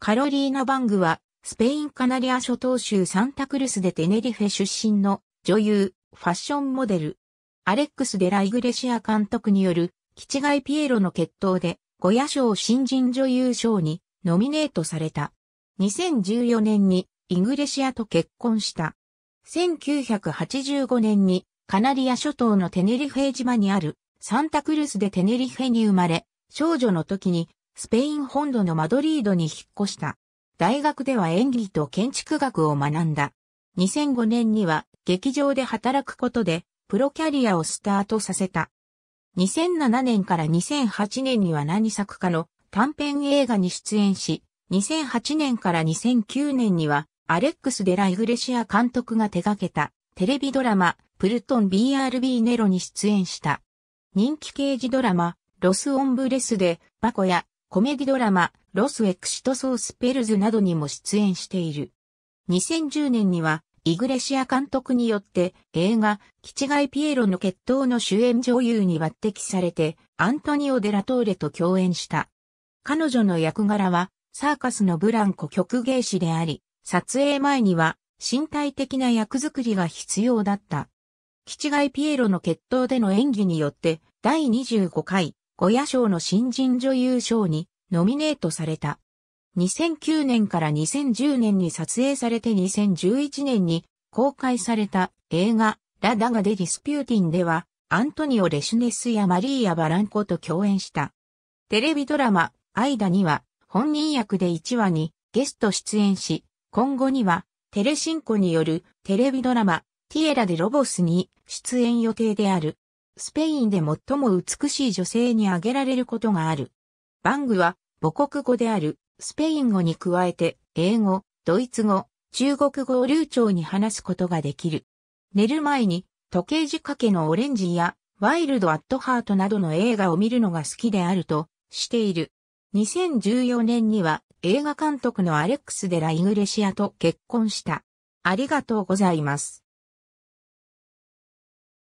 カロリーナ・バングは、スペイン・カナリア諸島州サンタクルスでテネリフェ出身の女優、ファッションモデル。アレックス・デラ・イグレシア監督による、キチピエロの決闘で、ゴヤ賞新人女優賞にノミネートされた。2014年にイグレシアと結婚した。1985年にカナリア諸島のテネリフェ島にあるサンタクルスでテネリフェに生まれ、少女の時にスペイン本土のマドリードに引っ越した。大学では演技と建築学を学んだ。2005年には劇場で働くことでプロキャリアをスタートさせた。2007年から2008年には何作家の短編映画に出演し、2008年から2009年にはアレックス・デラ・イグレシア監督が手掛けたテレビドラマプルトン BRB ネロに出演した。人気刑事ドラマロス・オンブレスでバコやコメディドラマ、ロス・エクシトソース・ペルズなどにも出演している。2010年には、イグレシア監督によって映画、キチガイ・ピエロの決闘の主演女優に抜擢されて、アントニオ・デラトーレと共演した。彼女の役柄は、サーカスのブランコ曲芸師であり、撮影前には身体的な役作りが必要だった。キチガイ・ピエロの決闘での演技によって、第25回ゴヤ賞の新人女優賞にノミネートされた。2009年から2010年に撮影されて2011年に公開された映画ラダガデディスピューティンではアントニオ・レシュネスやマリーア・バランコと共演した。テレビドラマアイダには本人役で1話にゲスト出演し、今後にはテレシンコによるテレビドラマティエラでロボスに出演予定である。スペインで最も美しい女性に挙げられることがある。バングは母国語であるスペイン語に加えて英語、ドイツ語、中国語を流暢に話すことができる。寝る前に時計仕掛けのオレンジやワイルド・アット・ハートなどの映画を見るのが好きであるとしている。2014年には映画監督のアレックス・デラ・イグレシアと結婚した。ありがとうございます。